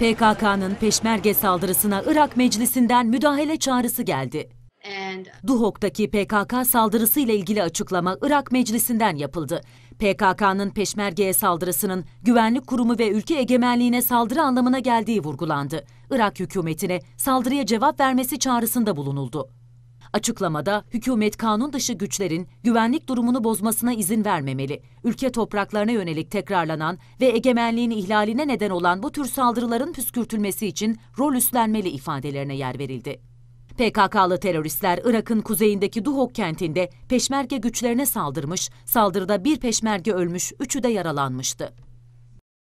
PKK'nın peşmerge saldırısına Irak Meclisi'nden müdahale çağrısı geldi. Duhok'taki PKK saldırısı ile ilgili açıklama Irak Meclisi'nden yapıldı. PKK'nın peşmergeye saldırısının güvenlik kurumu ve ülke egemenliğine saldırı anlamına geldiği vurgulandı. Irak hükümetine saldırıya cevap vermesi çağrısında bulunuldu. Açıklamada hükümet kanun dışı güçlerin güvenlik durumunu bozmasına izin vermemeli. Ülke topraklarına yönelik tekrarlanan ve egemenliğin ihlaline neden olan bu tür saldırıların püskürtülmesi için rol üstlenmeli ifadelerine yer verildi. PKK'lı teröristler Irak'ın kuzeyindeki Duhok kentinde peşmerge güçlerine saldırmış, saldırıda bir peşmerge ölmüş, üçü de yaralanmıştı.